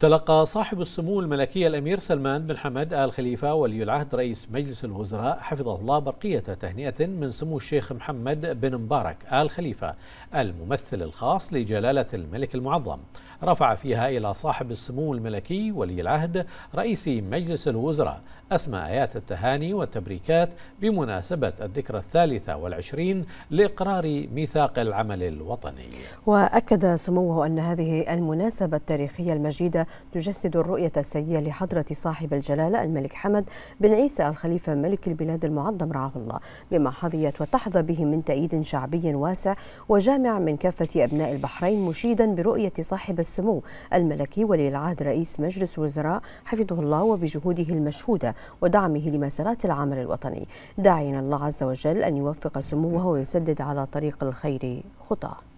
تلقى صاحب السمو الملكي الأمير سلمان بن حمد آل خليفة ولي العهد رئيس مجلس الوزراء حفظه الله برقية تهنئة من سمو الشيخ محمد بن مبارك آل خليفة الممثل الخاص لجلالة الملك المعظم رفع فيها إلى صاحب السمو الملكي ولي العهد رئيس مجلس الوزراء أسمى آيات التهاني والتبريكات بمناسبة الذكرى الثالثة والعشرين لإقرار ميثاق العمل الوطني وأكد سموه أن هذه المناسبة التاريخية المجيدة تجسد الرؤية السيئة لحضرة صاحب الجلالة الملك حمد بن عيسى الخليفة ملك البلاد المعظم رعاه الله بما حظيت وتحظى به من تأييد شعبي واسع وجامع من كافة أبناء البحرين مشيدا برؤية صاحب السمو الملكي ولي العهد رئيس مجلس الوزراء حفظه الله وبجهوده المشهودة ودعمه لمسارات العمل الوطني داعيا الله عز وجل أن يوفق سموه ويسدد على طريق الخير خطاه